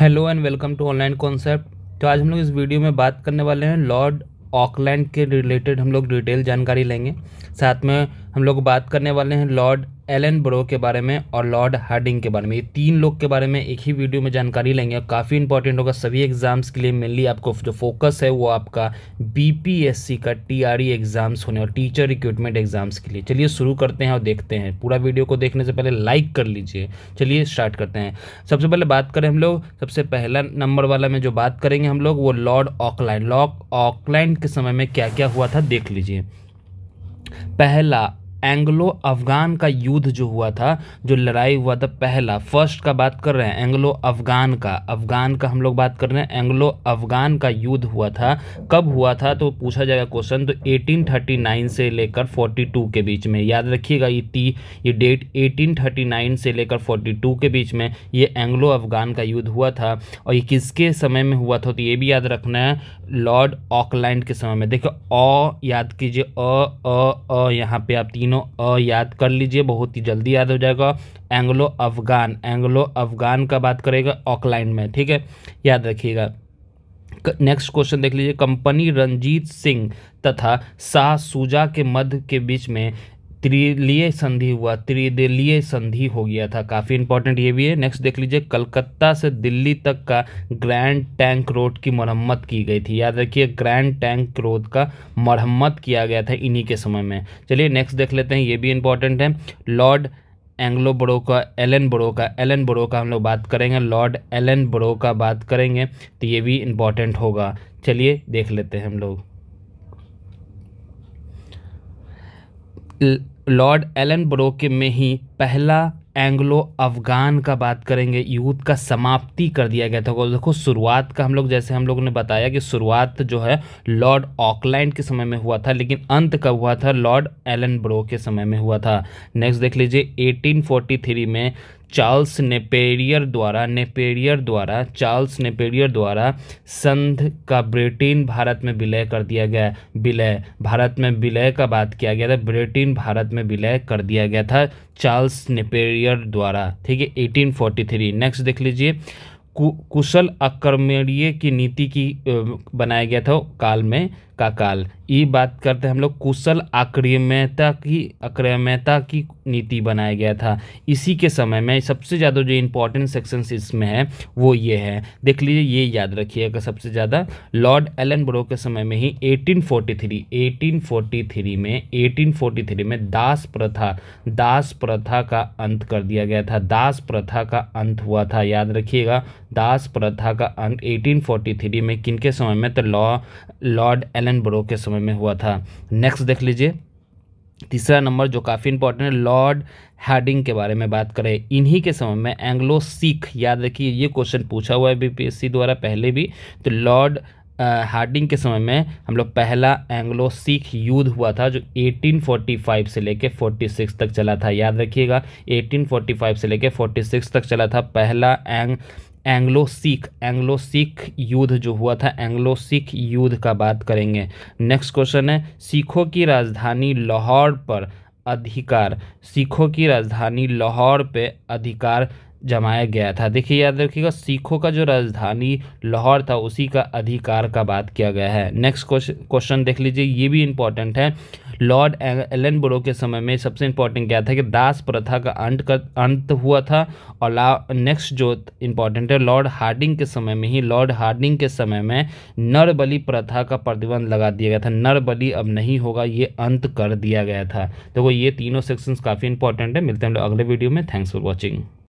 hello and welcome to online concept तो आज हम लोग इस वीडियो में बात करने वाले हैं लॉर्ड ऑकलैंड के रिलेटेड हम लोग डिटेल जानकारी लेंगे साथ में हम लोग बात करने वाले हैं लॉर्ड एलन ब्रो के बारे में और लॉर्ड हार्डिंग के बारे में ये तीन लोग के बारे में एक ही वीडियो में जानकारी लेंगे और काफ़ी इंपॉर्टेंट होगा सभी एग्जाम्स के लिए मेनली आपको जो फोकस है वो आपका बीपीएससी का टीआरई एग्जाम्स e होने और टीचर रिक्रूटमेंट एग्जाम्स के लिए चलिए शुरू करते हैं और देखते हैं पूरा वीडियो को देखने से पहले लाइक कर लीजिए चलिए स्टार्ट करते हैं सबसे पहले बात करें हम लोग सबसे पहला नंबर वाला में जो बात करेंगे हम लोग वो लॉर्ड ऑकलैंड लॉर्ड ऑकलैंड के समय में क्या क्या हुआ था देख लीजिए पहला एंग्लो अफगान का युद्ध जो हुआ था जो लड़ाई हुआ था पहला फर्स्ट का बात कर रहे हैं एंग्लो अफगान का अफगान का हम लोग बात कर रहे हैं एंग्लो अफगान का युद्ध हुआ था कब हुआ था तो पूछा जाएगा क्वेश्चन तो 1839 से लेकर 42 के बीच में याद रखिएगा ये ती ये डेट 1839 से लेकर 42 के बीच में ये एंग्लो अफगान का युद्ध हुआ था और ये किसके समय में हुआ था तो ये भी याद रखना है लॉर्ड ऑकलैंड के समय में देखिए अ याद कीजिए अ अ अ यहाँ पे आप तीन तीनों अ याद कर लीजिए बहुत ही जल्दी याद हो जाएगा एंग्लो अफगान एंग्लो अफगान का बात करेगा ऑकलैंड में ठीक है याद रखिएगा नेक्स्ट क्वेश्चन देख लीजिए कंपनी रंजीत सिंह तथा शाह सूजा के मध्य के बीच में त्रिलीय संधि हुआ त्रिदलीय संधि हो गया था काफ़ी इंपॉर्टेंट ये भी है नेक्स्ट देख लीजिए कलकत्ता से दिल्ली तक का ग्रैंड टैंक रोड की मरम्मत की गई थी याद रखिए ग्रैंड टैंक रोड का मरम्मत किया गया था इन्हीं के समय में चलिए नेक्स्ट देख लेते हैं ये भी इंपॉर्टेंट है लॉर्ड एंग्लो बड़ो का एलन बड़ो का एलन बड़ो का हम लोग बात करेंगे लॉर्ड एलन बड़ो का बात करेंगे तो ये भी इम्पॉर्टेंट होगा चलिए देख लेते हैं हम लोग लॉर्ड एलन ब्रो के में ही पहला एंग्लो अफगान का बात करेंगे युद्ध का समाप्ति कर दिया गया था देखो शुरुआत का हम लोग जैसे हम लोग ने बताया कि शुरुआत जो है लॉर्ड ऑकलैंड के समय में हुआ था लेकिन अंत कब हुआ था लॉर्ड एलन ब्रो के समय में हुआ था नेक्स्ट देख लीजिए 1843 में चार्ल्स नेपेरियर द्वारा नेपेरियर द्वारा चार्ल्स नेपेरियर द्वारा संध का ब्रिटेन भारत में विलय कर दिया गया विलय भारत में विलय का बात किया गया था ब्रिटेन भारत में विलय कर दिया गया था चार्ल्स नेपेरियर द्वारा ठीक है 1843 नेक्स्ट देख लीजिए कुशल आक्रमणीय की नीति की बनाया गया था काल में का काल ये बात करते हैं हम लोग कुशल आक्रम्यता की आक्रम्यता की नीति बनाया गया था इसी के समय में सबसे ज़्यादा जो इम्पोर्टेंट सेक्शन इसमें है वो ये है देख लीजिए ये याद रखिएगा सबसे ज़्यादा लॉर्ड एलन ब्रो के समय में ही 1843 1843 में 1843 में दास प्रथा दास प्रथा का अंत कर दिया गया था दास प्रथा का अंत हुआ था याद रखिएगा दास प्रथा का अंत एटीन में किन समय में तो लॉ लॉर्ड एलन एलन ब्रो के समय में हुआ था नेक्स्ट देख लीजिए तीसरा नंबर जो काफ़ी इंपॉर्टेंट है लॉर्ड हार्डिंग के बारे में बात करें इन्हीं के समय में एंग्लो सिख याद रखिए ये क्वेश्चन पूछा हुआ है बीपीएससी द्वारा पहले भी तो लॉर्ड हार्डिंग के समय में हम लोग पहला एंग्लो सिख युद्ध हुआ था जो 1845 से लेके 46 तक चला था याद रखिएगा 1845 से लेके 46 तक चला था पहला एंग एंग्लो सिख एंग्लो सिख युद्ध जो हुआ था एंग्लो सिख युद्ध का बात करेंगे नेक्स्ट क्वेश्चन है सिखों की राजधानी लाहौर पर अधिकार सिखों की राजधानी लाहौर पे अधिकार जमाया गया था देखिए याद रखिएगा सिखों का जो राजधानी लाहौर था उसी का अधिकार का बात किया गया है नेक्स्ट क्वेश्चन देख लीजिए ये भी इम्पॉर्टेंट है लॉर्ड एलन बोरो के समय में सबसे इंपॉर्टेंट क्या था कि दास प्रथा का अंत कर अंत हुआ था और नेक्स्ट जो इम्पोर्टेंट है लॉर्ड हार्डिंग के समय में ही लॉर्ड हार्डिंग के समय में नरबलि प्रथा का प्रतिबंध लगा दिया गया था नरबलि अब नहीं होगा ये अंत कर दिया गया था देखो तो ये तीनों सेक्शंस काफ़ी इंपॉर्टेंट है मिलते हैं हम लोग अगले वीडियो में थैंक्स फॉर वॉचिंग